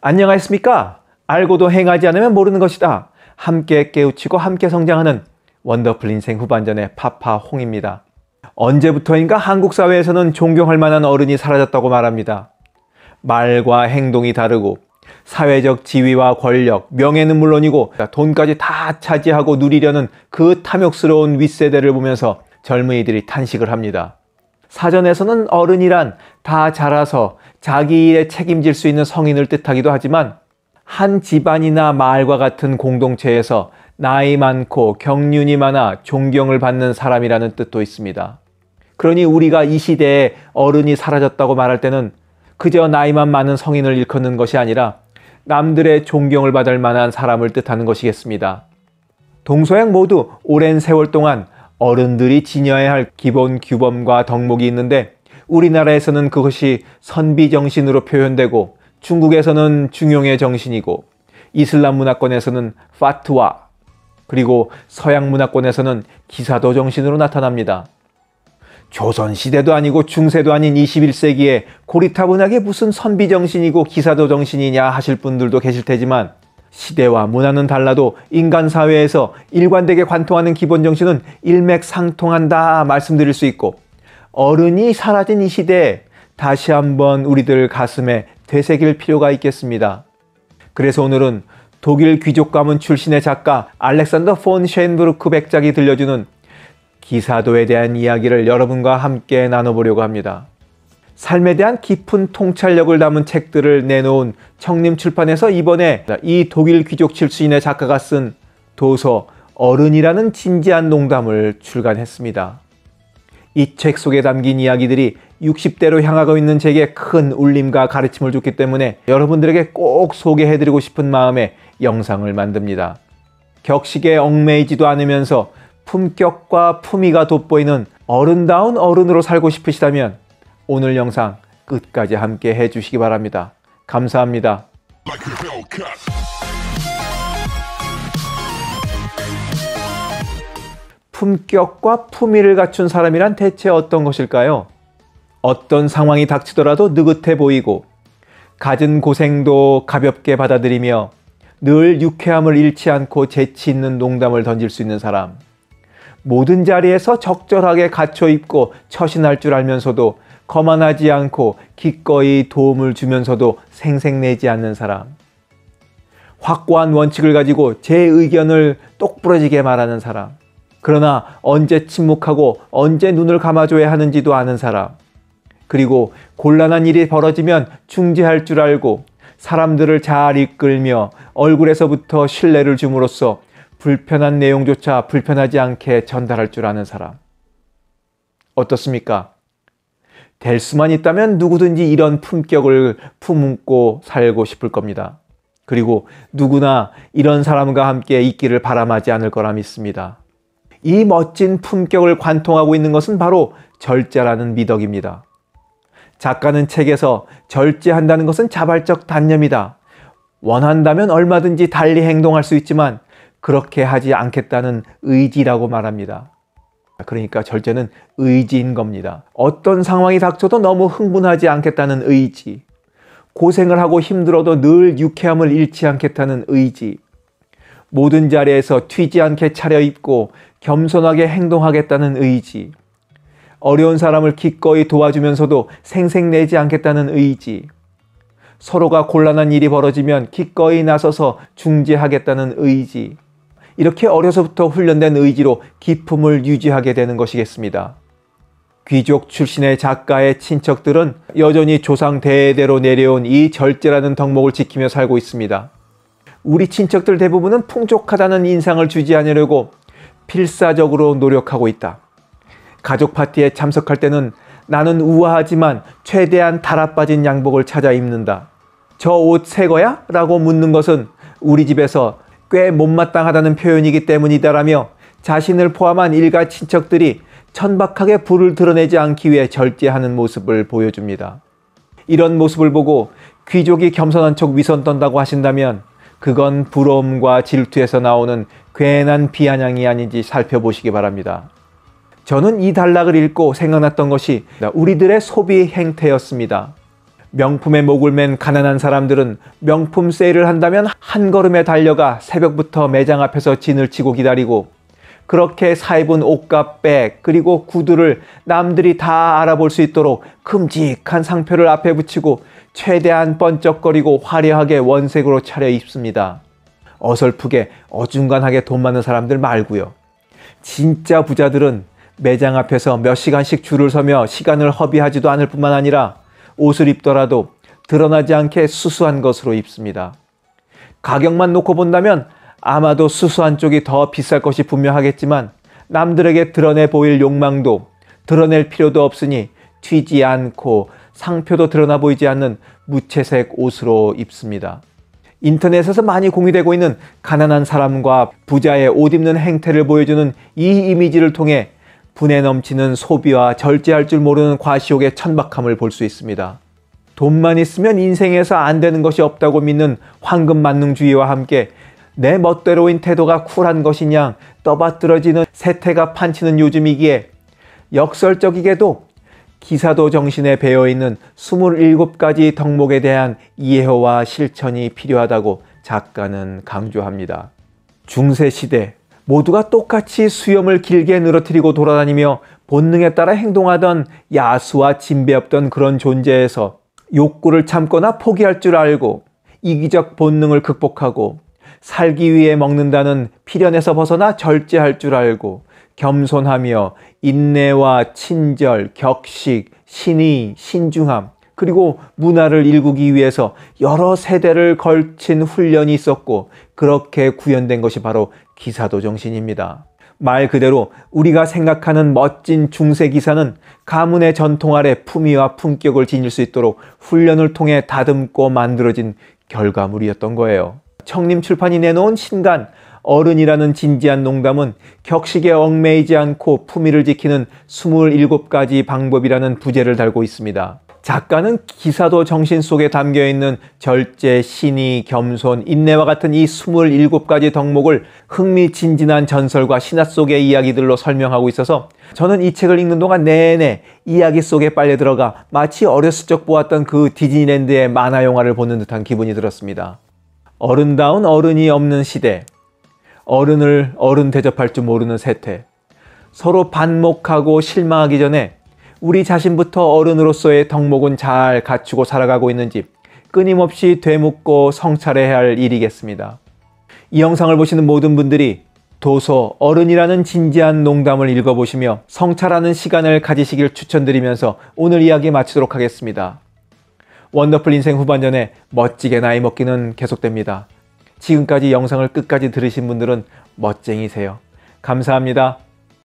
안녕하십니까? 알고도 행하지 않으면 모르는 것이다. 함께 깨우치고 함께 성장하는 원더풀 인생 후반전의 파파 홍입니다. 언제부터인가 한국 사회에서는 존경할 만한 어른이 사라졌다고 말합니다. 말과 행동이 다르고 사회적 지위와 권력, 명예는 물론이고 돈까지 다 차지하고 누리려는 그 탐욕스러운 윗세대를 보면서 젊은이들이 탄식을 합니다. 사전에서는 어른이란 다 자라서 자기 일에 책임질 수 있는 성인을 뜻하기도 하지만 한 집안이나 마을과 같은 공동체에서 나이 많고 경륜이 많아 존경을 받는 사람이라는 뜻도 있습니다. 그러니 우리가 이 시대에 어른이 사라졌다고 말할 때는 그저 나이만 많은 성인을 일컫는 것이 아니라 남들의 존경을 받을 만한 사람을 뜻하는 것이겠습니다. 동서양 모두 오랜 세월 동안 어른들이 지녀야 할 기본 규범과 덕목이 있는데 우리나라에서는 그것이 선비 정신으로 표현되고 중국에서는 중용의 정신이고 이슬람 문화권에서는 파트와 그리고 서양 문화권에서는 기사도 정신으로 나타납니다. 조선시대도 아니고 중세도 아닌 21세기에 고리타분하게 무슨 선비정신이고 기사도 정신이냐 하실 분들도 계실 테지만 시대와 문화는 달라도 인간 사회에서 일관되게 관통하는 기본정신은 일맥상통한다 말씀드릴 수 있고 어른이 사라진 이 시대에 다시 한번 우리들 가슴에 되새길 필요가 있겠습니다. 그래서 오늘은 독일 귀족 가문 출신의 작가 알렉산더 폰 셰인브루크 백작이 들려주는 기사도에 대한 이야기를 여러분과 함께 나눠보려고 합니다. 삶에 대한 깊은 통찰력을 담은 책들을 내놓은 청림출판에서 이번에 이 독일 귀족 출신의 작가가 쓴 도서 어른이라는 진지한 농담을 출간했습니다. 이책 속에 담긴 이야기들이 60대로 향하고 있는 제게 큰 울림과 가르침을 줬기 때문에 여러분들에게 꼭 소개해드리고 싶은 마음에 영상을 만듭니다. 격식에 얽매이지도 않으면서 품격과 품위가 돋보이는 어른다운 어른으로 살고 싶으시다면 오늘 영상 끝까지 함께 해주시기 바랍니다. 감사합니다. 품격과 품위를 갖춘 사람이란 대체 어떤 것일까요? 어떤 상황이 닥치더라도 느긋해 보이고 갖은 고생도 가볍게 받아들이며 늘 유쾌함을 잃지 않고 재치 있는 농담을 던질 수 있는 사람. 모든 자리에서 적절하게 갖춰 입고 처신할 줄 알면서도 거만하지 않고 기꺼이 도움을 주면서도 생색내지 않는 사람. 확고한 원칙을 가지고 제 의견을 똑부러지게 말하는 사람. 그러나 언제 침묵하고 언제 눈을 감아줘야 하는지도 아는 사람. 그리고 곤란한 일이 벌어지면 중지할줄 알고 사람들을 잘 이끌며 얼굴에서부터 신뢰를 줌으로써 불편한 내용조차 불편하지 않게 전달할 줄 아는 사람. 어떻습니까? 될 수만 있다면 누구든지 이런 품격을 품고 살고 싶을 겁니다. 그리고 누구나 이런 사람과 함께 있기를 바람하지 않을 거라 믿습니다. 이 멋진 품격을 관통하고 있는 것은 바로 절제라는 미덕입니다. 작가는 책에서 절제한다는 것은 자발적 단념이다. 원한다면 얼마든지 달리 행동할 수 있지만 그렇게 하지 않겠다는 의지라고 말합니다. 그러니까 절제는 의지인 겁니다. 어떤 상황이 닥쳐도 너무 흥분하지 않겠다는 의지. 고생을 하고 힘들어도 늘 유쾌함을 잃지 않겠다는 의지. 모든 자리에서 튀지 않게 차려입고 겸손하게 행동하겠다는 의지, 어려운 사람을 기꺼이 도와주면서도 생색내지 않겠다는 의지, 서로가 곤란한 일이 벌어지면 기꺼이 나서서 중재하겠다는 의지, 이렇게 어려서부터 훈련된 의지로 기품을 유지하게 되는 것이겠습니다. 귀족 출신의 작가의 친척들은 여전히 조상 대대로 내려온 이 절제라는 덕목을 지키며 살고 있습니다. 우리 친척들 대부분은 풍족하다는 인상을 주지 않으려고 필사적으로 노력하고 있다. 가족 파티에 참석할 때는 나는 우아하지만 최대한 달아빠진 양복을 찾아 입는다. 저 옷 새 거야? 라고 묻는 것은 우리 집에서 꽤 못마땅하다는 표현이기 때문이다라며 자신을 포함한 일가 친척들이 천박하게 불을 드러내지 않기 위해 절제하는 모습을 보여줍니다. 이런 모습을 보고 귀족이 겸손한 척 위선 떤다고 하신다면 그건 부러움과 질투에서 나오는 괜한 비아냥이 아닌지 살펴보시기 바랍니다. 저는 이 단락을 읽고 생각났던 것이 우리들의 소비 행태였습니다. 명품에 목을 맨 가난한 사람들은 명품 세일을 한다면 한 걸음에 달려가 새벽부터 매장 앞에서 진을 치고 기다리고 그렇게 사입은 옷과 백 그리고 구두를 남들이 다 알아볼 수 있도록 큼직한 상표를 앞에 붙이고 최대한 번쩍거리고 화려하게 원색으로 차려 입습니다. 어설프게 어중간하게 돈 많은 사람들 말고요. 진짜 부자들은 매장 앞에서 몇 시간씩 줄을 서며 시간을 허비하지도 않을 뿐만 아니라 옷을 입더라도 드러나지 않게 수수한 것으로 입습니다. 가격만 놓고 본다면 아마도 수수한 쪽이 더 비쌀 것이 분명하겠지만 남들에게 드러내 보일 욕망도 드러낼 필요도 없으니 튀지 않고 상표도 드러나 보이지 않는 무채색 옷으로 입습니다. 인터넷에서 많이 공유되고 있는 가난한 사람과 부자의 옷 입는 행태를 보여주는 이 이미지를 통해 분해 넘치는 소비와 절제할 줄 모르는 과시욕의 천박함을 볼 수 있습니다. 돈만 있으면 인생에서 안 되는 것이 없다고 믿는 황금 만능주의와 함께 내 멋대로인 태도가 쿨한 것이냐 떠받들어지는 세태가 판치는 요즘이기에 역설적이게도 기사도 정신에 배어있는 27가지 덕목에 대한 이해와 실천이 필요하다고 작가는 강조합니다. 중세시대 모두가 똑같이 수염을 길게 늘어뜨리고 돌아다니며 본능에 따라 행동하던 야수와 진배없던 그런 존재에서 욕구를 참거나 포기할 줄 알고 이기적 본능을 극복하고 살기 위해 먹는다는 필연에서 벗어나 절제할 줄 알고 겸손하며 인내와 친절, 격식, 신의, 신중함, 그리고 문화를 일구기 위해서 여러 세대를 걸친 훈련이 있었고 그렇게 구현된 것이 바로 기사도 정신입니다. 말 그대로 우리가 생각하는 멋진 중세 기사는 가문의 전통 아래 품위와 품격을 지닐 수 있도록 훈련을 통해 다듬고 만들어진 결과물이었던 거예요. 청림 출판이 내놓은 신간 어른이라는 진지한 농담은 격식에 얽매이지 않고 품위를 지키는 27가지 방법이라는 부제를 달고 있습니다. 작가는 기사도 정신 속에 담겨 있는 절제, 신의, 겸손, 인내와 같은 이 27가지 덕목을 흥미진진한 전설과 신화 속의 이야기들로 설명하고 있어서 저는 이 책을 읽는 동안 내내 이야기 속에 빨려 들어가 마치 어렸을 적 보았던 그 디즈니랜드의 만화 영화를 보는 듯한 기분이 들었습니다. 어른다운 어른이 없는 시대, 어른을 어른 대접할 줄 모르는 세태, 서로 반목하고 실망하기 전에 우리 자신부터 어른으로서의 덕목은 잘 갖추고 살아가고 있는지 끊임없이 되묻고 성찰해야 할 일이겠습니다. 이 영상을 보시는 모든 분들이 도서 어른이라는 진지한 농담을 읽어보시며 성찰하는 시간을 가지시길 추천드리면서 오늘 이야기 마치도록 하겠습니다. 원더풀 인생 후반전에 멋지게 나이 먹기는 계속됩니다. 지금까지 영상을 끝까지 들으신 분들은 멋쟁이세요. 감사합니다.